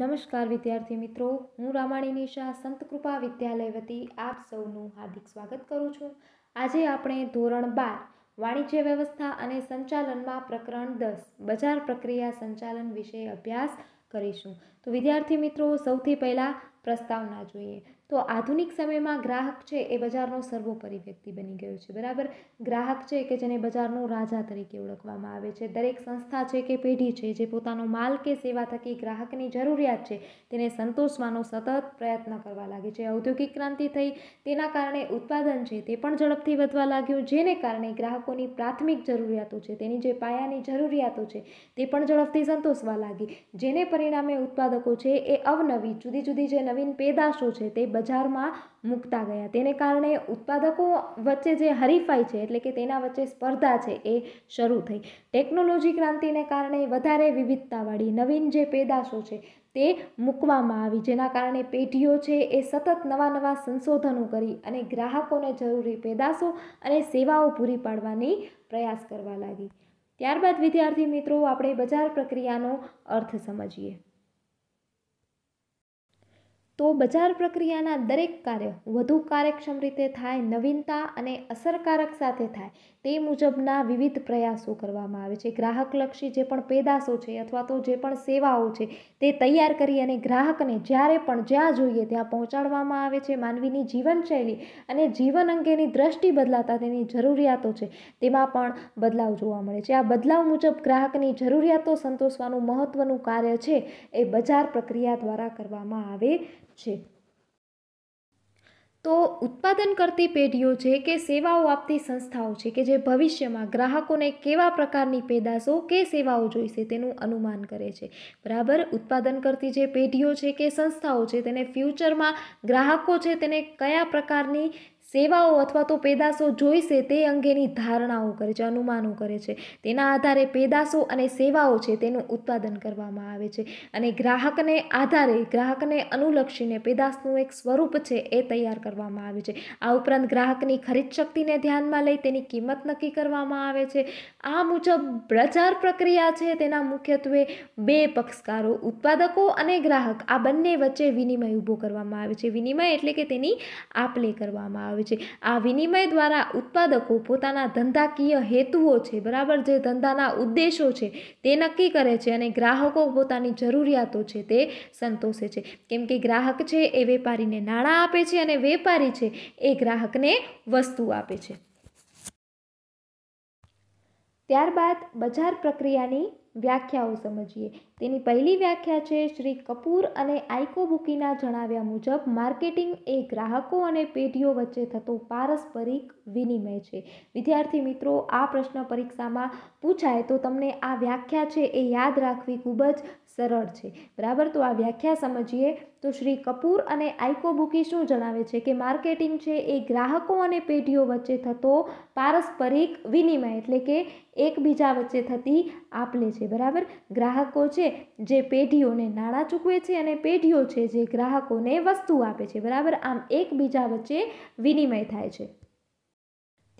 નમસ્કાર વિદ્યાર્થી મિત્રો હું રામાણી નિશા સંતકૃપા વિદ્યાલય વતી આપ સૌનું હાર્દિક સ્વાગત કરું છું આજે આપણે ધોરણ બાર વાણિજ્ય વ્યવસ્થા અને સંચાલનમાં પ્રકરણ દસ બજાર પ્રક્રિયા સંચાલન વિશે અભ્યાસ કરીશું તો વિદ્યાર્થી મિત્રો સૌથી પહેલાં પ્રસ્તાવના જોઈએ તો આધુનિક સમયમાં ગ્રાહક છે એ બજારનો સર્વોપરી વ્યક્તિ બની ગયો છે બરાબર ગ્રાહક છે કે જેને બજારનો રાજા તરીકે ઓળખવામાં આવે છે દરેક સંસ્થા છે કે પેઢી છે જે પોતાનો માલ કે સેવા થકી ગ્રાહકની જરૂરિયાત છે તેને સંતોષવાનો સતત પ્રયત્ન કરવા લાગે છે ઔદ્યોગિક ક્રાંતિ થઈ તેના કારણે ઉત્પાદન છે તે પણ ઝડપથી વધવા લાગ્યું જેને કારણે ગ્રાહકોની પ્રાથમિક જરૂરિયાતો છે તેની જે પાયાની જરૂરિયાતો છે તે પણ ઝડપથી સંતોષવા લાગી જેને પરિણામે ઉત્પાદકો છે એ અવનવી જુદી જુદી જે નવીન પેદાશો છે તે બજારમાં મૂકતા ગયા તેને કારણે ઉત્પાદકો વચ્ચે જે હરીફાઈ છે એટલે કે તેના વચ્ચે સ્પર્ધા છે એ શરૂ થઈ ટેકનોલોજી ક્રાંતિને કારણે વધારે વિવિધતાવાળી નવીન જે પેદાશો છે તે મૂકવામાં આવી જેના કારણે પેઢીઓ છે એ સતત નવા નવા સંશોધનો કરી અને ગ્રાહકોને જરૂરી પેદાશો અને સેવાઓ પૂરી પાડવાની પ્રયાસ કરવા લાગી ત્યારબાદ વિદ્યાર્થી મિત્રો આપણે બજાર પ્રક્રિયાનો અર્થ સમજીએ તો બજાર પ્રક્રિયાના દરેક કાર્ય વધુ કાર્યક્ષમ રીતે થાય નવીનતા અને અસરકારક સાથે થાય તે મુજબના વિવિધ પ્રયાસો કરવામાં આવે છે ગ્રાહકલક્ષી જે પણ પેદાશો છે અથવા તો જે પણ સેવાઓ છે તે તૈયાર કરી અને ગ્રાહકને જ્યારે પણ જ્યાં જોઈએ ત્યાં પહોંચાડવામાં આવે છે માનવીની જીવનશૈલી અને જીવન અંગેની દ્રષ્ટિ બદલાતા તેની જરૂરિયાતો છે તેમાં પણ બદલાવ જોવા મળે છે આ બદલાવ મુજબ ગ્રાહકની જરૂરિયાતો સંતોષવાનું મહત્ત્વનું કાર્ય છે એ બજાર પ્રક્રિયા દ્વારા કરવામાં આવે છે તો ઉત્પાદન કરતી પેઢીઓ છે કે સેવાઓ આપતી સંસ્થાઓ છે કે જે ભવિષ્યમાં ગ્રાહકોને કેવા પ્રકારની પેદાશો કે સેવાઓ જોઈશે તેનું અનુમાન કરે છે બરાબર ઉત્પાદન કરતી જે પેઢીઓ છે કે સંસ્થાઓ છે તેને ફ્યુચરમાં ગ્રાહકો છે તેને કયા પ્રકારની સેવાઓ અથવા તો પેદાશો જોઈશે તે અંગેની ધારણાઓ કરે છે અનુમાનો કરે છે તેના આધારે પેદાશો અને સેવાઓ છે તેનું ઉત્પાદન કરવામાં આવે છે અને ગ્રાહકને આધારે ગ્રાહકને અનુલક્ષીને પેદાશનું એક સ્વરૂપ છે એ તૈયાર કરવામાં આવે છે આ ઉપરાંત ગ્રાહકની ખરીદ શક્તિને ધ્યાનમાં લઈ તેની કિંમત નક્કી કરવામાં આવે છે આ મુજબ પ્રચાર પ્રક્રિયા છે તેના મુખ્યત્વે બે પક્ષકારો ઉત્પાદકો અને ગ્રાહક આ બંને વચ્ચે વિનિમય ઊભો કરવામાં આવે છે વિનિમય એટલે કે તેની આપલે કરવામાં આવે આવે છે આ વિનિમય દ્વારા ઉત્પાદકો પોતાના ધંધાકીય હેતુઓ છે બરાબર જે ધંધાના ઉદ્દેશો છે તે નક્કી કરે છે અને ગ્રાહકો પોતાની જરૂરિયાતો છે તે સંતોષે છે કેમ કે ગ્રાહક છે એ વેપારીને નાણાં આપે છે અને વેપારી છે એ ગ્રાહકને વસ્તુ આપે છે ત્યારબાદ બજાર પ્રક્રિયાની વ્યાખ્યાઓ સમજીએ તેની પહેલી વ્યાખ્યા છે શ્રી કપૂર અને આઇકો બુકીના જણાવ્યા મુજબ માર્કેટિંગ એ ગ્રાહકો અને પેઢીઓ વચ્ચે થતો પારસ્પરિક વિનિમય છે વિદ્યાર્થી મિત્રો આ પ્રશ્ન પરીક્ષામાં પૂછાય તો તમને આ વ્યાખ્યા છે એ યાદ રાખવી ખૂબ જ સરળ છે બરાબર તો આ વ્યાખ્યા સમજીએ તો શ્રી કપૂર અને આઇકોબુકી શું જણાવે છે કે માર્કેટિંગ છે એ ગ્રાહકો અને પેઢીઓ વચ્ચે થતો પારસ્પરિક વિનિમય એટલે કે એકબીજા વચ્ચે થતી આપલે છે બરાબર ગ્રાહકો છે જે પેઢીઓને નાણાં ચૂકવે છે અને પેઢીઓ છે જે ગ્રાહકોને વસ્તુ આપે છે બરાબર આમ એકબીજા વચ્ચે વિનિમય થાય છે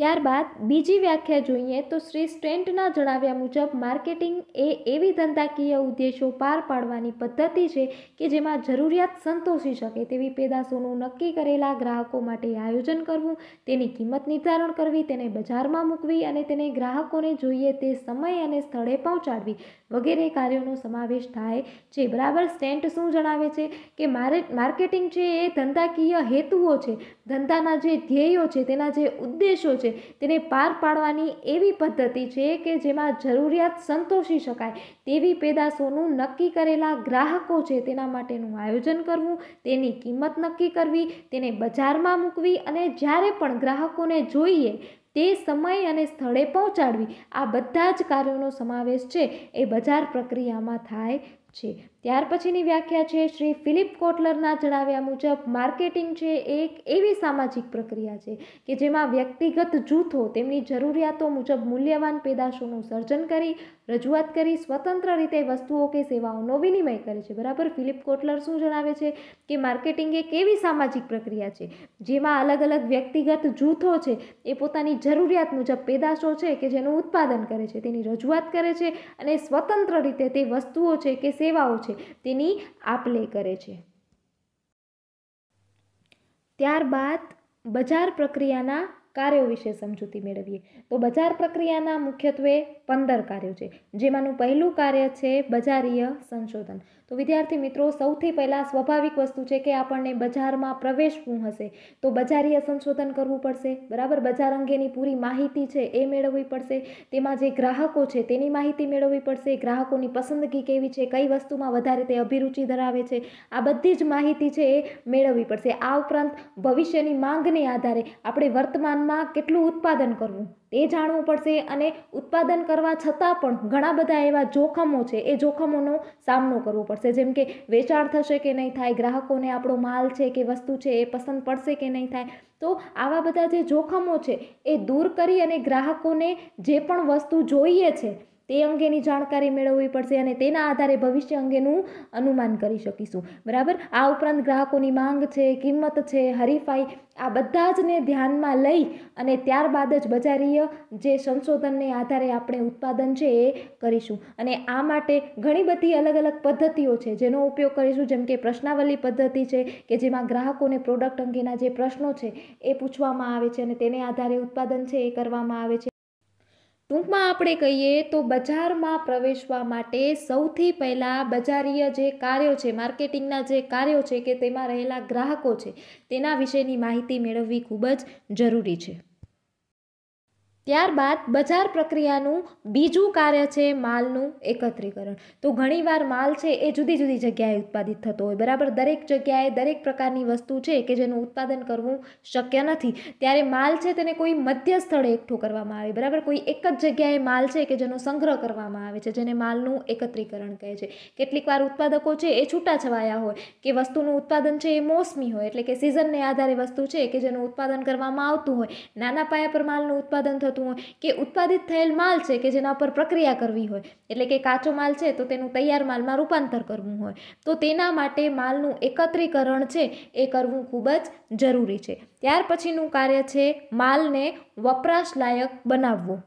ત્યારબાદ બીજી વ્યાખ્યા જોઈએ તો શ્રી સ્ટેન્ટના જણાવ્યા મુજબ માર્કેટિંગ એ એવી ધંધાકીય ઉદ્દેશો પાર પાડવાની પદ્ધતિ છે કે જેમાં જરૂરિયાત સંતોષી શકે તેવી પેદાશોનું નક્કી કરેલા ગ્રાહકો માટે આયોજન કરવું તેની કિંમત નિર્ધારણ કરવી તેને બજારમાં મૂકવી અને તેને ગ્રાહકોને જોઈએ તે સમય અને સ્થળે પહોંચાડવી વગેરે કાર્યોનો સમાવેશ થાય છે બરાબર સ્ટેન્ટ શું જણાવે છે કે મારે માર્કેટિંગ છે એ ધંધાકીય હેતુઓ છે ધંધાના જે ધ્યેયો છે તેના જે ઉદ્દેશો છે તેને પાર પાડવાની એવી પદ્ધતિ છે કે જેમાં જરૂરિયાત સંતોષી શકાય તેવી પેદાશોનું નક્કી કરેલા ગ્રાહકો છે તેના માટેનું આયોજન કરવું તેની કિંમત નક્કી કરવી તેને બજારમાં મૂકવી અને જ્યારે પણ ગ્રાહકોને જોઈએ તે સમય અને સ્થળે પહોંચાડવી આ બધા જ કાર્યોનો સમાવેશ છે એ બજાર પ્રક્રિયામાં થાય છે ત્યાર પછીની વ્યાખ્યા છે શ્રી ફિલિપ કોટલરના જણાવ્યા મુજબ માર્કેટિંગ છે એક એવી સામાજિક પ્રક્રિયા છે કે જેમાં વ્યક્તિગત જૂથો તેમની જરૂરિયાતો મુજબ મૂલ્યવાન પેદાશોનું સર્જન કરી રજૂઆત કરી સ્વતંત્ર રીતે વસ્તુઓ કે સેવાઓનો વિનિમય કરે છે બરાબર ફિલિપ કોટલર શું જણાવે છે કે માર્કેટિંગ એક એવી સામાજિક પ્રક્રિયા છે જેમાં અલગ અલગ વ્યક્તિગત જૂથો છે એ પોતાની જરૂરિયાત મુજબ પેદાશો છે કે જેનું ઉત્પાદન કરે છે તેની રજૂઆત કરે છે અને સ્વતંત્ર રીતે તે વસ્તુઓ છે કે સેવાઓ છે છે તેની આપ લે કરે છે ત્યારબાદ બજાર પ્રક્રિયાના કાર્યો વિશે સમજૂતી મેળવીએ તો બજાર પ્રક્રિયાના મુખ્યત્વે પંદર કાર્યો છે જેમાંનું પહેલું કાર્ય છે બજારીય સંશોધન તો વિદ્યાર્થી મિત્રો સૌથી પહેલાં સ્વાભાવિક વસ્તુ છે કે આપણને બજારમાં પ્રવેશવું હશે તો બજારીય સંશોધન કરવું પડશે બરાબર બજાર અંગેની પૂરી માહિતી છે એ મેળવવી પડશે તેમાં જે ગ્રાહકો છે તેની માહિતી મેળવવી પડશે ગ્રાહકોની પસંદગી કેવી છે કઈ વસ્તુમાં વધારે તે અભિરુચિ ધરાવે છે આ બધી જ માહિતી છે એ મેળવવી પડશે આ ઉપરાંત ભવિષ્યની માંગને આધારે આપણે વર્તમાનમાં કેટલું ઉત્પાદન કરવું તે જાણવું પડશે અને ઉત્પાદન કરવા કરવા છતાં પણ ઘણા બધા એવા જોખમો છે એ જોખમોનો સામનો કરવો પડશે જેમ કે વેચાણ થશે કે નહીં થાય ગ્રાહકોને આપણો માલ છે કે વસ્તુ છે એ પસંદ પડશે કે નહીં થાય તો આવા બધા જે જોખમો છે એ દૂર કરી અને ગ્રાહકોને જે પણ વસ્તુ જોઈએ છે તે અંગેની જાણકારી મેળવવી પડશે અને તેના આધારે ભવિષ્ય અંગેનું અનુમાન કરી શકીશું બરાબર આ ઉપરાંત ગ્રાહકોની માંગ છે કિંમત છે હરીફાઈ આ બધા જને ધ્યાનમાં લઈ અને ત્યારબાદ જ બજારીય જે સંશોધનને આધારે આપણે ઉત્પાદન છે એ કરીશું અને આ માટે ઘણી બધી અલગ અલગ પદ્ધતિઓ છે જેનો ઉપયોગ કરીશું જેમ કે પ્રશ્નાવલી પદ્ધતિ છે કે જેમાં ગ્રાહકોને પ્રોડક્ટ અંગેના જે પ્રશ્નો છે એ પૂછવામાં આવે છે અને તેને આધારે ઉત્પાદન છે એ કરવામાં આવે છે ટૂંકમાં આપણે કહીએ તો બજારમાં પ્રવેશવા માટે સૌથી પહેલાં બજારીય જે કાર્યો છે માર્કેટિંગના જે કાર્યો છે કે તેમાં રહેલા ગ્રાહકો છે તેના વિશેની માહિતી મેળવવી ખૂબ જ જરૂરી છે ત્યારબાદ બજાર પ્રક્રિયાનું બીજું કાર્ય છે માલનું એકત્રીકરણ તો ઘણીવાર માલ છે એ જુદી જુદી જગ્યાએ ઉત્પાદિત થતો હોય બરાબર દરેક જગ્યાએ દરેક પ્રકારની વસ્તુ છે કે જેનું ઉત્પાદન કરવું શક્ય નથી ત્યારે માલ છે તેને કોઈ મધ્ય સ્થળે એકઠો કરવામાં આવે બરાબર કોઈ એક જ જગ્યાએ માલ છે કે જેનો સંગ્રહ કરવામાં આવે છે જેને માલનું એકત્રીકરણ કહે છે કેટલીક વાર ઉત્પાદકો છે એ છૂટાછવાયા હોય કે વસ્તુનું ઉત્પાદન છે એ મોસમી હોય એટલે કે સિઝનને આધારે વસ્તુ છે કે જેનું ઉત્પાદન કરવામાં આવતું હોય નાના પાયા પર માલનું ઉત્પાદન થતું થતું હોય કે ઉત્પાદિત થયેલ માલ છે કે જેના પર પ્રક્રિયા કરવી હોય એટલે કે કાચો માલ છે તો તેનું તૈયાર માલમાં રૂપાંતર કરવું હોય તો તેના માટે માલનું એકત્રીકરણ છે એ કરવું ખૂબ જ જરૂરી છે ત્યાર પછીનું કાર્ય છે માલને વપરાશ લાયક બનાવવું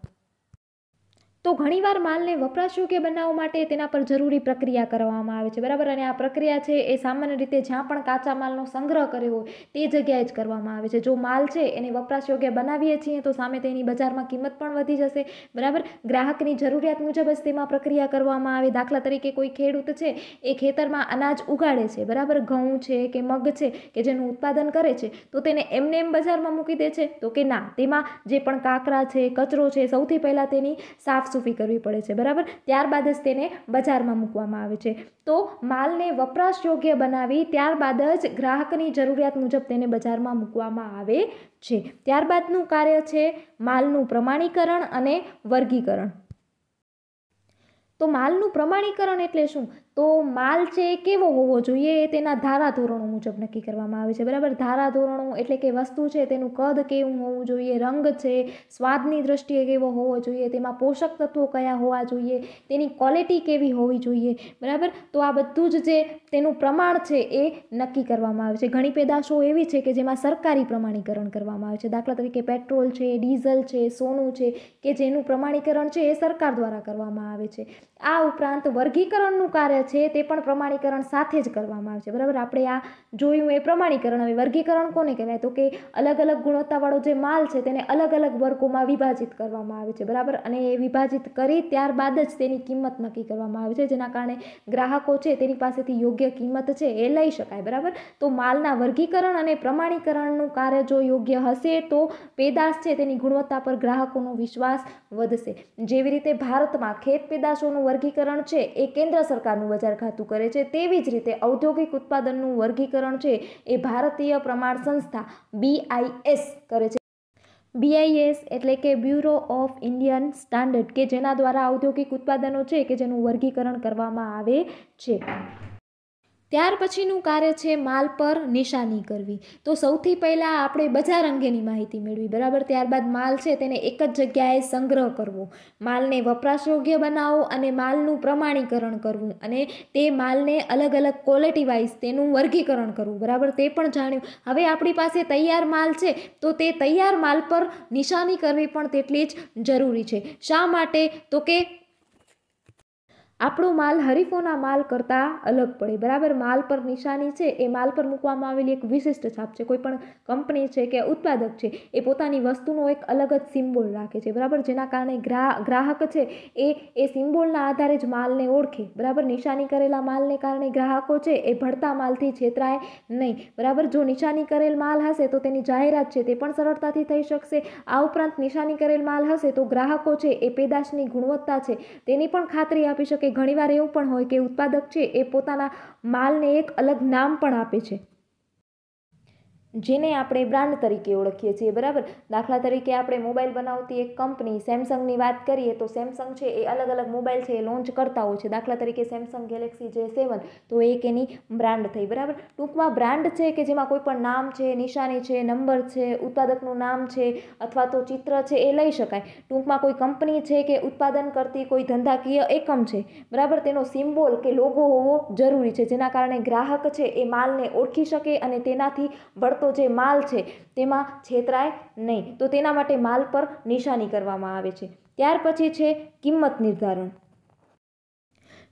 તો ઘણીવાર માલને વપરાશયોગ્ય બનાવવા માટે તેના પર જરૂરી પ્રક્રિયા કરવામાં આવે છે બરાબર અને આ પ્રક્રિયા છે એ સામાન્ય રીતે જ્યાં પણ કાચા માલનો સંગ્રહ કર્યો હોય તે જગ્યાએ જ કરવામાં આવે છે જો માલ છે એને વપરાશયોગ્ય બનાવીએ છીએ તો સામે તેની બજારમાં કિંમત પણ વધી જશે બરાબર ગ્રાહકની જરૂરિયાત મુજબ જ તેમાં પ્રક્રિયા કરવામાં આવે દાખલા તરીકે કોઈ ખેડૂત છે એ ખેતરમાં અનાજ ઉગાડે છે બરાબર ઘઉં છે કે મગ છે કે જેનું ઉત્પાદન કરે છે તો તેને એમને એમ બજારમાં મૂકી દે છે તો કે ના તેમાં જે પણ કાંકરા છે કચરો છે સૌથી પહેલાં તેની સાફ સાફસૂફી કરવી પડે છે બરાબર ત્યારબાદ જ તેને બજારમાં મૂકવામાં આવે છે તો માલને વપરાશ યોગ્ય બનાવી ત્યારબાદ જ ગ્રાહકની જરૂરિયાત મુજબ તેને બજારમાં મૂકવામાં આવે છે ત્યારબાદનું કાર્ય છે માલનું પ્રમાણીકરણ અને વર્ગીકરણ તો માલનું પ્રમાણીકરણ એટલે શું તો માલ છે એ કેવો હોવો જોઈએ એ તેના ધારાધોરણો મુજબ નક્કી કરવામાં આવે છે બરાબર ધારાધોરણો એટલે કે વસ્તુ છે તેનું કદ કેવું હોવું જોઈએ રંગ છે સ્વાદની દ્રષ્ટિએ કેવો હોવો જોઈએ તેમાં પોષક તત્વો કયા હોવા જોઈએ તેની ક્વોલિટી કેવી હોવી જોઈએ બરાબર તો આ બધું જ જે તેનું પ્રમાણ છે એ નક્કી કરવામાં આવે છે ઘણી પેદાશો એવી છે કે જેમાં સરકારી પ્રમાણીકરણ કરવામાં આવે છે દાખલા તરીકે પેટ્રોલ છે ડીઝલ છે સોનું છે કે જેનું પ્રમાણીકરણ છે એ સરકાર દ્વારા કરવામાં આવે છે આ ઉપરાંત વર્ગીકરણનું કાર્ય છે તે પણ પ્રમાણીકરણ સાથે જ કરવામાં આવે છે બરાબર આપણે આ જોયું એ પ્રમાણીકરણ હવે વર્ગીકરણ કોને કહેવાય તો કે અલગ અલગ ગુણવત્તાવાળો જે માલ છે તેને અલગ અલગ વર્ગોમાં વિભાજિત કરવામાં આવે છે બરાબર અને એ વિભાજિત કરી ત્યારબાદ જ તેની કિંમત નક્કી કરવામાં આવે છે જેના કારણે ગ્રાહકો છે તેની પાસેથી યોગ્ય કિંમત છે એ લઈ શકાય બરાબર તો માલના વર્ગીકરણ અને પ્રમાણીકરણનું કાર્ય જો યોગ્ય હશે તો પેદાશ છે તેની ગુણવત્તા પર ગ્રાહકોનો વિશ્વાસ વધશે જેવી રીતે ભારતમાં ખેત પેદાશોનું વર્ગીકરણ છે એ કેન્દ્ર સરકારનું બજાર ખાતું કરે છે તેવી જ રીતે ઔદ્યોગિક ઉત્પાદનનું વર્ગીકરણ છે એ ભારતીય પ્રમાણ સંસ્થા બીઆઈએસ કરે છે બીઆઈએસ એટલે કે બ્યુરો ઓફ ઇન્ડિયન સ્ટાન્ડર્ડ કે જેના દ્વારા ઔદ્યોગિક ઉત્પાદનો છે કે જેનું વર્ગીકરણ કરવામાં આવે છે ત્યાર પછીનું કાર્ય છે માલ પર નિશાની કરવી તો સૌથી પહેલાં આપણે બજાર અંગેની માહિતી મેળવી બરાબર ત્યારબાદ માલ છે તેને એક જ જગ્યાએ સંગ્રહ કરવો માલને વપરાશયોગ્ય બનાવો અને માલનું પ્રમાણીકરણ કરવું અને તે માલને અલગ અલગ ક્વોલિટી વાઇઝ તેનું વર્ગીકરણ કરવું બરાબર તે પણ જાણ્યું હવે આપણી પાસે તૈયાર માલ છે તો તે તૈયાર માલ પર નિશાની કરવી પણ તેટલી જ જરૂરી છે શા માટે તો કે આપણો માલ હરીફોના માલ કરતાં અલગ પડે બરાબર માલ પર નિશાની છે એ માલ પર મૂકવામાં આવેલી એક વિશિષ્ટ છાપ છે કોઈ પણ કંપની છે કે ઉત્પાદક છે એ પોતાની વસ્તુનો એક અલગ જ સિમ્બોલ રાખે છે બરાબર જેના કારણે ગ્રાહક છે એ એ સિમ્બોલના આધારે જ માલને ઓળખે બરાબર નિશાની કરેલા માલને કારણે ગ્રાહકો છે એ ભળતા માલથી છેતરાય નહીં બરાબર જો નિશાની કરેલ માલ હશે તો તેની જાહેરાત છે તે પણ સરળતાથી થઈ શકશે આ ઉપરાંત નિશાની કરેલ માલ હશે તો ગ્રાહકો છે એ પેદાશની ગુણવત્તા છે તેની પણ ખાતરી આપી શકે કે ઘણીવાર એવું પણ હોય કે ઉત્પાદક છે એ પોતાના માલને એક અલગ નામ પણ આપે છે જેને આપણે બ્રાન્ડ તરીકે ઓળખીએ છીએ બરાબર દાખલા તરીકે આપણે મોબાઈલ બનાવતી એક કંપની સેમસંગની વાત કરીએ તો સેમસંગ છે એ અલગ અલગ મોબાઈલ છે એ લોન્ચ કરતા હોય છે દાખલા તરીકે સેમસંગ ગેલેક્સી જે સેવન તો એક એની બ્રાન્ડ થઈ બરાબર ટૂંકમાં બ્રાન્ડ છે કે જેમાં કોઈ પણ નામ છે નિશાની છે નંબર છે ઉત્પાદકનું નામ છે અથવા તો ચિત્ર છે એ લઈ શકાય ટૂંકમાં કોઈ કંપની છે કે ઉત્પાદન કરતી કોઈ ધંધાકીય એકમ છે બરાબર તેનો સિમ્બોલ કે લોગો હોવો જરૂરી છે જેના કારણે ગ્રાહક છે એ માલને ઓળખી શકે અને તેનાથી વળતો પડતો જે માલ છે તેમાં છેતરાય નહીં તો તેના માટે માલ પર નિશાની કરવામાં આવે છે ત્યાર પછી છે કિંમત નિર્ધારણ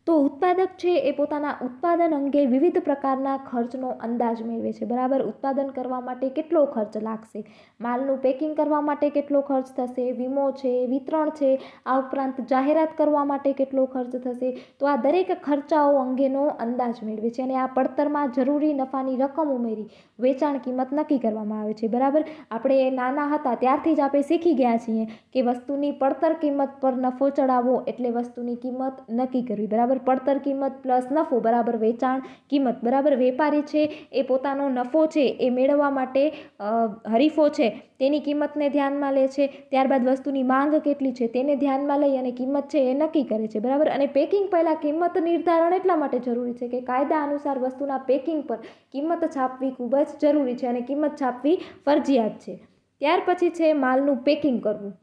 તો ઉત્પાદક છે એ પોતાના ઉત્પાદન અંગે વિવિધ પ્રકારના ખર્ચનો અંદાજ મેળવે છે બરાબર ઉત્પાદન કરવા માટે કેટલો ખર્ચ લાગશે માલનું પેકિંગ કરવા માટે કેટલો ખર્ચ થશે વીમો છે વિતરણ છે આ ઉપરાંત જાહેરાત કરવા માટે કેટલો ખર્ચ થશે તો આ દરેક ખર્ચાઓ અંગેનો અંદાજ મેળવે છે અને આ પડતરમાં જરૂરી નફાની રકમ ઉમેરી વેચાણ કિંમત નક્કી કરવામાં આવે છે બરાબર આપણે નાના હતા ત્યારથી જ આપણે શીખી ગયા છીએ કે વસ્તુની પડતર કિંમત પર નફો ચડાવવો એટલે વસ્તુની કિંમત નક્કી કરવી બરાબર બરાબર પડતર કિંમત પ્લસ નફો બરાબર વેચાણ કિંમત બરાબર વેપારી છે એ પોતાનો નફો છે એ મેળવવા માટે હરીફો છે તેની કિંમતને ધ્યાનમાં લે છે ત્યારબાદ વસ્તુની માંગ કેટલી છે તેને ધ્યાનમાં લઈ અને કિંમત છે એ નક્કી કરે છે બરાબર અને પેકિંગ પહેલાં કિંમત નિર્ધારણ એટલા માટે જરૂરી છે કે કાયદા અનુસાર વસ્તુના પેકિંગ પર કિંમત છાપવી ખૂબ જ જરૂરી છે અને કિંમત છાપવી ફરજિયાત છે ત્યાર પછી છે માલનું પેકિંગ કરવું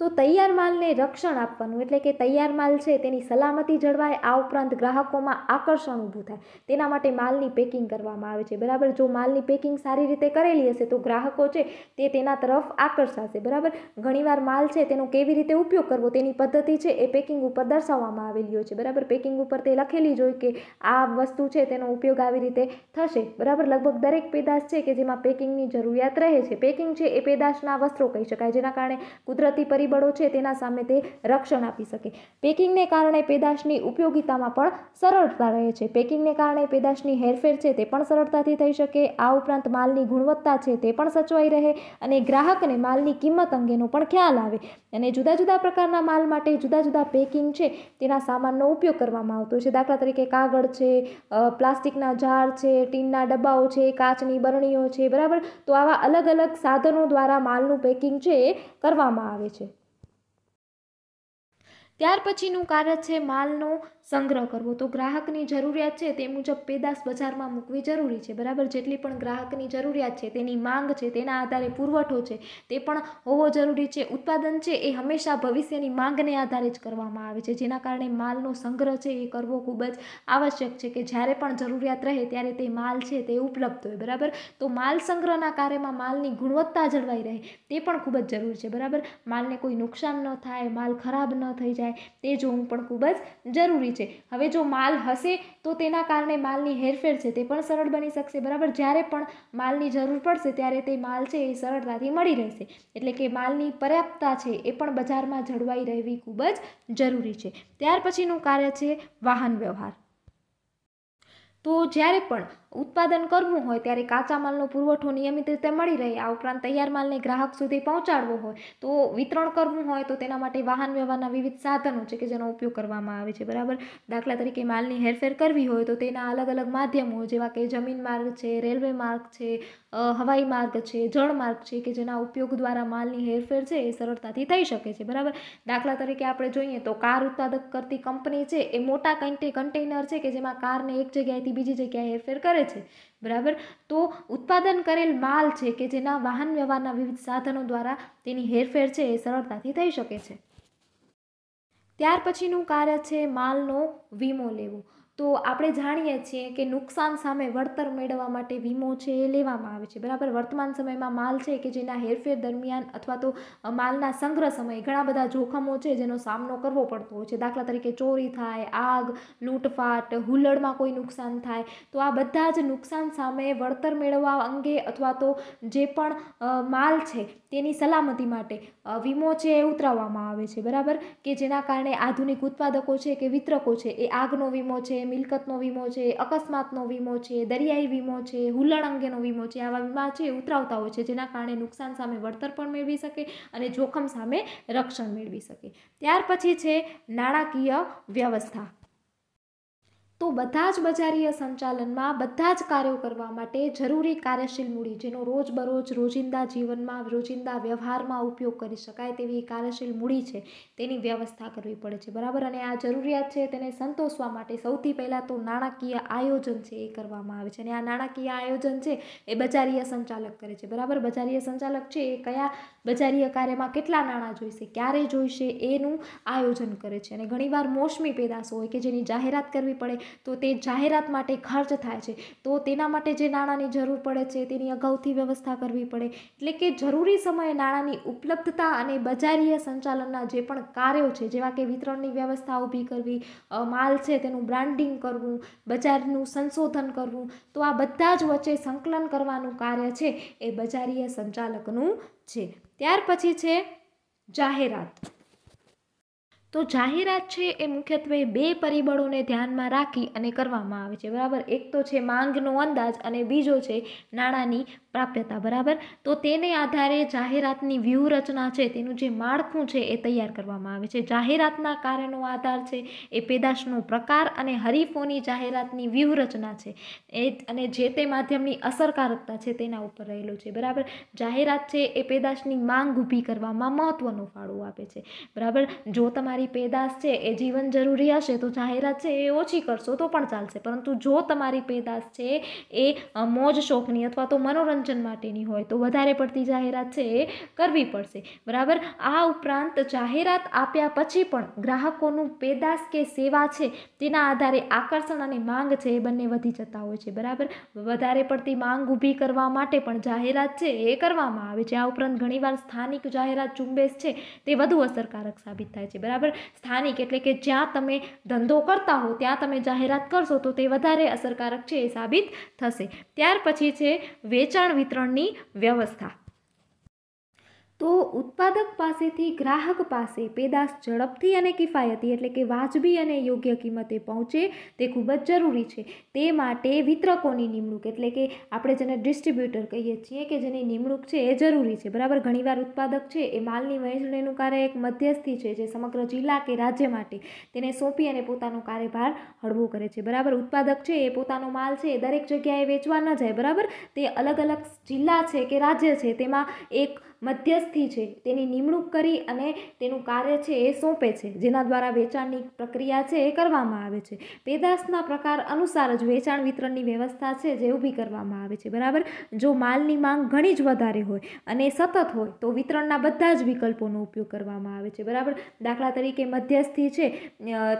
તો તૈયાર માલને રક્ષણ આપવાનું એટલે કે તૈયાર માલ છે તેની સલામતી જળવાય આ ઉપરાંત ગ્રાહકોમાં આકર્ષણ ઊભું થાય તેના માટે માલની પેકિંગ કરવામાં આવે છે બરાબર જો માલની પેકિંગ સારી રીતે કરેલી હશે તો ગ્રાહકો છે તે તેના તરફ આકર્ષાશે બરાબર ઘણીવાર માલ છે તેનો કેવી રીતે ઉપયોગ કરવો તેની પદ્ધતિ છે એ પેકિંગ ઉપર દર્શાવવામાં આવેલી હોય છે બરાબર પેકિંગ ઉપર તે લખેલી જોઈ કે આ વસ્તુ છે તેનો ઉપયોગ આવી રીતે થશે બરાબર લગભગ દરેક પેદાશ છે કે જેમાં પેકિંગની જરૂરિયાત રહે છે પેકિંગ છે એ પેદાશના વસ્ત્રો કહી શકાય જેના કારણે કુદરતી પરી પરિબળો છે તેના સામે તે રક્ષણ આપી શકે પેકિંગને કારણે પેદાશની ઉપયોગિતામાં પણ સરળતા રહે છે પેકિંગને કારણે પેદાશની હેરફેર છે તે પણ સરળતાથી થઈ શકે આ ઉપરાંત માલની ગુણવત્તા છે તે પણ સચવાઈ રહે અને ગ્રાહકને માલની કિંમત અંગેનો પણ ખ્યાલ આવે અને જુદા જુદા પ્રકારના માલ માટે જુદા જુદા પેકિંગ છે તેના સામાનનો ઉપયોગ કરવામાં આવતો છે દાખલા તરીકે કાગળ છે પ્લાસ્ટિકના જાર છે ટીનના ડબ્બાઓ છે કાચની બરણીઓ છે બરાબર તો આવા અલગ અલગ સાધનો દ્વારા માલનું પેકિંગ છે એ કરવામાં આવે છે ત્યાર પછીનું કારક છે માલનું સંગ્રહ કરવો તો ગ્રાહકની જરૂરિયાત છે તે મુજબ પેદાશ બજારમાં મૂકવી જરૂરી છે બરાબર જેટલી પણ ગ્રાહકની જરૂરિયાત છે તેની માંગ છે તેના આધારે પુરવઠો છે તે પણ હોવો જરૂરી છે ઉત્પાદન છે એ હંમેશા ભવિષ્યની માંગને આધારે જ કરવામાં આવે છે જેના કારણે માલનો સંગ્રહ છે એ કરવો ખૂબ જ આવશ્યક છે કે જ્યારે પણ જરૂરિયાત રહે ત્યારે તે માલ છે તે ઉપલબ્ધ હોય બરાબર તો માલ સંગ્રહના કાર્યમાં માલની ગુણવત્તા જળવાઈ રહે તે પણ ખૂબ જ જરૂરી છે બરાબર માલને કોઈ નુકસાન ન થાય માલ ખરાબ ન થઈ જાય તે જોવું પણ ખૂબ જ જરૂરી બની છે હવે જો માલ હશે તો તેના કારણે માલની હેરફેર છે તે પણ સરળ બની શકશે બરાબર જ્યારે પણ માલની જરૂર પડશે ત્યારે તે માલ છે એ સરળતાથી મળી રહેશે એટલે કે માલની પર્યાપ્તતા છે એ પણ બજારમાં જળવાઈ રહેવી ખૂબ જ જરૂરી છે ત્યાર પછીનું કાર્ય છે વાહન વ્યવહાર તો જ્યારે પણ ઉત્પાદન કરવું હોય ત્યારે કાચા માલનો પુરવઠો નિયમિત રીતે મળી રહે આ ઉપરાંત તૈયાર માલને ગ્રાહક સુધી પહોંચાડવો હોય તો વિતરણ કરવું હોય તો તેના માટે વાહન વ્યવહારના વિવિધ સાધનો છે કે જેનો ઉપયોગ કરવામાં આવે છે બરાબર દાખલા તરીકે માલની હેરફેર કરવી હોય તો તેના અલગ અલગ માધ્યમો જેવા કે જમીન માર્ગ છે રેલવે માર્ગ છે હવાઈ માર્ગ છે જળ માર્ગ છે કે જેના ઉપયોગ દ્વારા માલની હેરફેર છે એ સરળતાથી થઈ શકે છે બરાબર દાખલા તરીકે આપણે જોઈએ તો કાર ઉત્પાદક કરતી કંપની છે એ મોટા કન્ટેનર છે કે જેમાં કારને એક જગ્યાએથી બીજી જગ્યાએ હેરફેર કરે છે બરાબર તો ઉત્પાદન કરેલ માલ છે કે જેના વાહન વ્યવહારના વિવિધ સાધનો દ્વારા તેની હેરફેર છે એ સરળતાથી થઈ શકે છે ત્યાર પછીનું કાર્ય છે માલનો વીમો લેવો તો આપણે જાણીએ છીએ કે નુકસાન સામે વળતર મેળવવા માટે વીમો છે એ લેવામાં આવે છે બરાબર વર્તમાન સમયમાં માલ છે કે જેના હેરફેર દરમિયાન અથવા તો માલના સંગ્રહ સમયે ઘણા બધા જોખમો છે જેનો સામનો કરવો પડતો હોય છે દાખલા તરીકે ચોરી થાય આગ લૂંટફાટ હુલ્લડમાં કોઈ નુકસાન થાય તો આ બધા જ નુકસાન સામે વળતર મેળવવા અંગે અથવા તો જે પણ માલ છે તેની સલામતી માટે વીમો છે એ ઉતરાવવામાં આવે છે બરાબર કે જેના કારણે આધુનિક ઉત્પાદકો છે કે વિતરકો છે એ આગનો વીમો છે મિલકતનો વીમો છે અકસ્માતનો વીમો છે દરિયાઈ વીમો છે હુલણ અંગેનો વીમો છે આવા વીમા છે ઉતરાવતા હોય છે જેના કારણે નુકસાન સામે વળતર પણ મેળવી શકે અને જોખમ સામે રક્ષણ મેળવી શકે ત્યાર પછી છે નાણાકીય વ્યવસ્થા તો બધા જ બજારીય સંચાલનમાં બધા જ કાર્યો કરવા માટે જરૂરી કાર્યશીલ મૂડી જેનો રોજબરોજ રોજિંદા જીવનમાં રોજિંદા વ્યવહારમાં ઉપયોગ કરી શકાય તેવી કાર્યશીલ મૂડી છે તેની વ્યવસ્થા કરવી પડે છે બરાબર અને આ જરૂરિયાત છે તેને સંતોષવા માટે સૌથી પહેલાં તો નાણાકીય આયોજન છે એ કરવામાં આવે છે અને આ નાણાકીય આયોજન છે એ બજારીય સંચાલક કરે છે બરાબર બજારીય સંચાલક છે એ કયા બજારીય કાર્યમાં કેટલા નાણાં જોઈશે ક્યારે જોઈશે એનું આયોજન કરે છે અને ઘણીવાર મોસમી પેદાશો હોય કે જેની જાહેરાત કરવી પડે તો તે જાહેરાત માટે ખર્ચ થાય છે તો તેના માટે જે નાણાંની જરૂર પડે છે તેની અગાઉથી વ્યવસ્થા કરવી પડે એટલે કે જરૂરી સમયે નાણાંની ઉપલબ્ધતા અને બજારીય સંચાલનના જે પણ કાર્યો છે જેવા કે વિતરણની વ્યવસ્થા ઊભી કરવી માલ છે તેનું બ્રાન્ડિંગ કરવું બજારનું સંશોધન કરવું તો આ બધા જ વચ્ચે સંકલન કરવાનું કાર્ય છે એ બજારીય સંચાલકનું છે ત્યાર પછી છે જાહેરાત તો જાહેરાત છે એ મુખ્યત્વે બે પરિબળોને ધ્યાનમાં રાખી અને કરવામાં આવે છે બરાબર એક તો છે માંગનો અંદાજ અને બીજો છે નાણાંની પ્રાપ્યતા બરાબર તો તેને આધારે જાહેરાતની વ્યૂહરચના છે તેનું જે માળખું છે એ તૈયાર કરવામાં આવે છે જાહેરાતના કારણો આધાર છે એ પેદાશનો પ્રકાર અને હરીફોની જાહેરાતની વ્યૂહરચના છે એ અને જે તે માધ્યમની અસરકારકતા છે તેના ઉપર રહેલું છે બરાબર જાહેરાત છે એ પેદાશની માંગ ઊભી કરવામાં મહત્ત્વનો ફાળો આપે છે બરાબર જો તમારી તમારી પેદાશ છે એ જીવન જરૂરી હશે તો જાહેરાત છે એ ઓછી કરશો તો પણ ચાલશે પરંતુ જો તમારી પેદાશ છે એ મોજ શોખની અથવા તો મનોરંજન માટેની હોય તો વધારે પડતી જાહેરાત છે એ કરવી પડશે બરાબર આ ઉપરાંત જાહેરાત આપ્યા પછી પણ ગ્રાહકોનું પેદાશ કે સેવા છે તેના આધારે આકર્ષણ અને માંગ છે એ બંને વધી જતા હોય છે બરાબર વધારે પડતી માંગ ઊભી કરવા માટે પણ જાહેરાત છે એ કરવામાં આવે છે આ ઉપરાંત ઘણીવાર સ્થાનિક જાહેરાત ઝુંબેશ છે તે વધુ અસરકારક સાબિત થાય છે બરાબર સ્થાનિક એટલે કે જ્યાં તમે ધંધો કરતા હો ત્યાં તમે જાહેરાત કરશો તો તે વધારે અસરકારક છે એ સાબિત થશે ત્યાર પછી છે વેચાણ વિતરણની વ્યવસ્થા તો ઉત્પાદક પાસેથી ગ્રાહક પાસે પેદાશ ઝડપથી અને કિફાયતી એટલે કે વાજબી અને યોગ્ય કિંમતે પહોંચે તે ખૂબ જ જરૂરી છે તે માટે વિતરકોની નિમણૂક એટલે કે આપણે જેને ડિસ્ટ્રીબ્યુટર કહીએ છીએ કે જેની નિમણૂક છે એ જરૂરી છે બરાબર ઘણીવાર ઉત્પાદક છે એ માલની વહેંચણીનું કાર્ય એક મધ્યસ્થી છે જે સમગ્ર જિલ્લા કે રાજ્ય માટે તેને સોંપી અને પોતાનો કાર્યભાર હળવો કરે છે બરાબર ઉત્પાદક છે એ પોતાનો માલ છે એ દરેક જગ્યાએ વેચવા ન જાય બરાબર તે અલગ અલગ જિલ્લા છે કે રાજ્ય છે તેમાં એક મધ્યસ્થી છે તેની નિમણૂક કરી અને તેનું કાર્ય છે એ સોંપે છે જેના દ્વારા વેચાણની પ્રક્રિયા છે એ કરવામાં આવે છે પેદાશના પ્રકાર અનુસાર જ વેચાણ વિતરણની વ્યવસ્થા છે જે ઊભી કરવામાં આવે છે બરાબર જો માલની માંગ ઘણી જ વધારે હોય અને સતત હોય તો વિતરણના બધા જ વિકલ્પોનો ઉપયોગ કરવામાં આવે છે બરાબર દાખલા તરીકે મધ્યસ્થી છે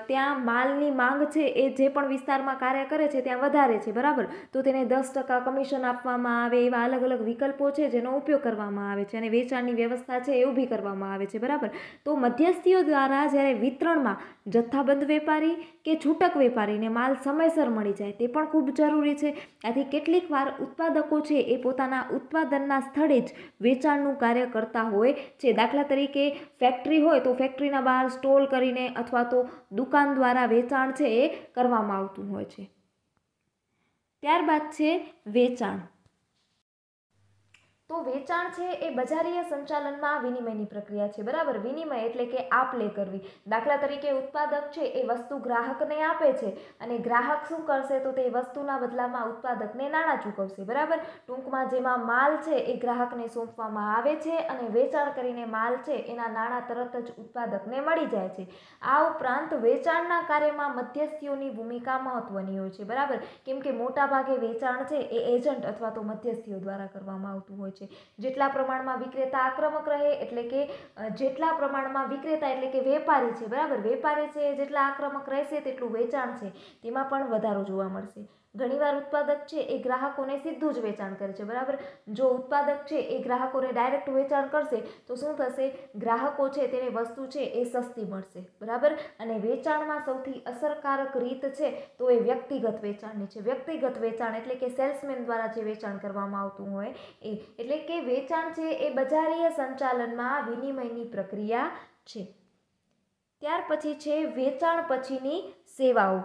ત્યાં માલની માંગ છે એ જે પણ વિસ્તારમાં કાર્ય કરે છે ત્યાં વધારે છે બરાબર તો તેને દસ ટકા કમિશન આપવામાં આવે એવા અલગ અલગ વિકલ્પો છે જેનો ઉપયોગ કરવામાં આવે છે અને વેચાણની વ્યવસ્થા છે એવું બી કરવામાં આવે છે બરાબર તો મધ્યસ્થીઓ દ્વારા જ્યારે વિતરણમાં જથ્થાબંધ વેપારી કે છૂટક વેપારીને માલ સમયસર મળી જાય તે પણ ખૂબ જરૂરી છે આથી કેટલીક વાર ઉત્પાદકો છે એ પોતાના ઉત્પાદનના સ્થળે જ વેચાણનું કાર્ય કરતા હોય છે દાખલા તરીકે ફેક્ટરી હોય તો ફેક્ટરીના બહાર સ્ટોલ કરીને અથવા તો દુકાન દ્વારા વેચાણ છે એ કરવામાં આવતું હોય છે ત્યારબાદ છે વેચાણ તો વેચાણ છે એ બજારીય સંચાલનમાં વિનિમયની પ્રક્રિયા છે બરાબર વિનિમય એટલે કે આપ લે કરવી દાખલા તરીકે ઉત્પાદક છે એ વસ્તુ ગ્રાહકને આપે છે અને ગ્રાહક શું કરશે તો તે વસ્તુના બદલામાં ઉત્પાદકને નાણાં ચૂકવશે બરાબર ટૂંકમાં જેમાં માલ છે એ ગ્રાહકને સોંપવામાં આવે છે અને વેચાણ કરીને માલ છે એના નાણાં તરત જ ઉત્પાદકને મળી જાય છે આ ઉપરાંત વેચાણના કાર્યમાં મધ્યસ્થીઓની ભૂમિકા મહત્વની હોય છે બરાબર કેમ કે મોટાભાગે વેચાણ છે એ એજન્ટ અથવા તો મધ્યસ્થીઓ દ્વારા કરવામાં આવતું હોય છે છે જેટલા પ્રમાણમાં વિક્રેતા આક્રમક રહે એટલે કે જેટલા પ્રમાણમાં વિક્રેતા એટલે કે વેપારી છે બરાબર વેપારી છે જેટલા આક્રમક રહેશે તેટલું વેચાણ છે તેમાં પણ વધારો જોવા મળશે ઘણીવાર ઉત્પાદક છે એ ગ્રાહકોને સીધું જ વેચાણ કરે છે બરાબર જો ઉત્પાદક છે એ ગ્રાહકોને ડાયરેક્ટ વેચાણ કરશે તો શું થશે ગ્રાહકો છે તેને વસ્તુ છે એ સસ્તી મળશે બરાબર અને વેચાણમાં સૌથી અસરકારક રીત છે તો એ વ્યક્તિગત વેચાણની છે વ્યક્તિગત વેચાણ એટલે કે સેલ્સમેન દ્વારા જે વેચાણ કરવામાં આવતું હોય એ એટલે કે વેચાણ છે એ બજારીય સંચાલનમાં વિનિમયની પ્રક્રિયા છે ત્યાર પછી છે વેચાણ પછીની સેવાઓ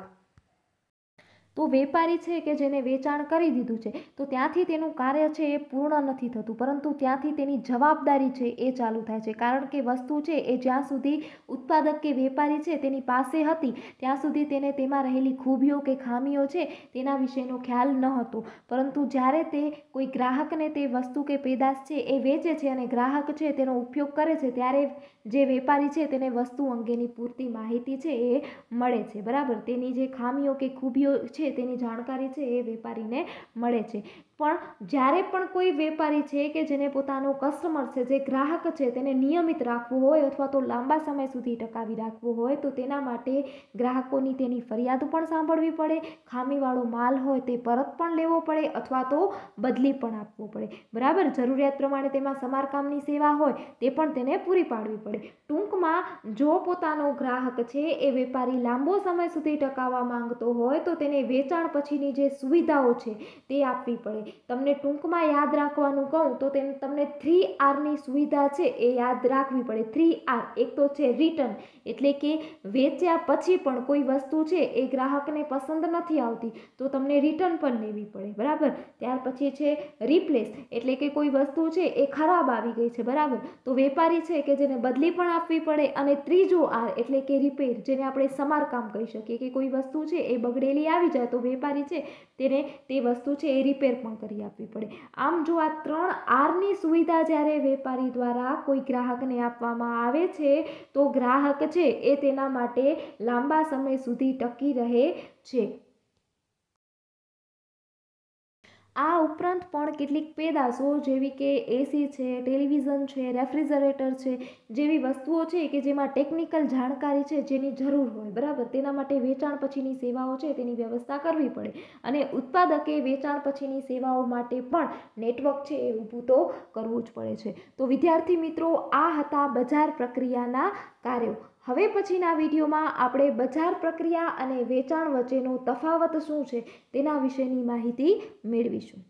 તો વેપારી છે કે જેને વેચાણ કરી દીધું છે તો ત્યાંથી તેનું કાર્ય છે એ પૂર્ણ નથી થતું પરંતુ ત્યાંથી તેની જવાબદારી છે એ ચાલુ થાય છે કારણ કે વસ્તુ છે એ જ્યાં સુધી ઉત્પાદક કે વેપારી છે તેની પાસે હતી ત્યાં સુધી તેને તેમાં રહેલી ખૂબીઓ કે ખામીઓ છે તેના વિશેનો ખ્યાલ ન હતો પરંતુ જ્યારે તે કોઈ ગ્રાહકને તે વસ્તુ કે પેદાશ છે એ વેચે છે અને ગ્રાહક છે તેનો ઉપયોગ કરે છે ત્યારે જે વેપારી છે તેને વસ્તુ અંગેની પૂરતી માહિતી છે એ મળે છે બરાબર તેની જે ખામીઓ કે ખૂબીઓ છે તેની જાણકારી છે એ વેપારીને મળે છે પણ જ્યારે પણ કોઈ વેપારી છે કે જેને પોતાનો કસ્ટમર છે જે ગ્રાહક છે તેને નિયમિત રાખવું હોય અથવા તો લાંબા સમય સુધી ટકાવી રાખવું હોય તો તેના માટે ગ્રાહકોની તેની ફરિયાદ પણ સાંભળવી પડે ખામીવાળો માલ હોય તે પરત પણ લેવો પડે અથવા તો બદલી પણ આપવો પડે બરાબર જરૂરિયાત પ્રમાણે તેમાં સમારકામની સેવા હોય તે પણ તેને પૂરી પાડવી પડે ટૂંક ટૂંકમાં જો પોતાનો ગ્રાહક છે એ વેપારી લાંબો સમય સુધી ટકાવવા માંગતો હોય તો તેને વેચાણ પછીની જે સુવિધાઓ છે તે આપવી પડે તમને ટૂંકમાં યાદ રાખવાનું કહું તો તેને તમને થ્રી આરની સુવિધા છે એ યાદ રાખવી પડે થ્રી આર એક તો છે રિટર્ન એટલે કે વેચ્યા પછી પણ કોઈ વસ્તુ છે એ ગ્રાહકને પસંદ નથી આવતી તો તમને રિટર્ન પણ લેવી પડે બરાબર ત્યાર પછી છે રિપ્લેસ એટલે કે કોઈ વસ્તુ છે એ ખરાબ આવી ગઈ છે બરાબર તો વેપારી છે કે જેને બદલી પણ આપવી પડે અને ત્રીજો આર એટલે કે રિપેર જેને આપણે સમારકામ કહી શકીએ કે કોઈ વસ્તુ છે એ બગડેલી આવી જાય તો વેપારી છે તેને તે વસ્તુ છે એ રિપેર પણ કરી આપવી પડે આમ જો આ ત્રણ આરની સુવિધા જ્યારે વેપારી દ્વારા કોઈ ગ્રાહકને આપવામાં આવે છે તો ગ્રાહક છે એ તેના માટે લાંબા સમય સુધી ટકી રહે છે આ ઉપરાંત પણ કેટલીક પેદાશો જેવી કે એસી છે ટેલિવિઝન છે રેફ્રિજરેટર છે જેવી વસ્તુઓ છે કે જેમાં ટેકનિકલ જાણકારી છે જેની જરૂર હોય બરાબર તેના માટે વેચાણ પછીની સેવાઓ છે તેની વ્યવસ્થા કરવી પડે અને ઉત્પાદકે વેચાણ પછીની સેવાઓ માટે પણ નેટવર્ક છે એ ઊભું તો કરવું જ પડે છે તો વિદ્યાર્થી મિત્રો આ હતા બજાર પ્રક્રિયાના કાર્યો હવે પછીના વિડીયોમાં આપણે બજાર પ્રક્રિયા અને વેચાણ વચ્ચેનો તફાવત શું છે તેના વિશેની માહિતી મેળવીશું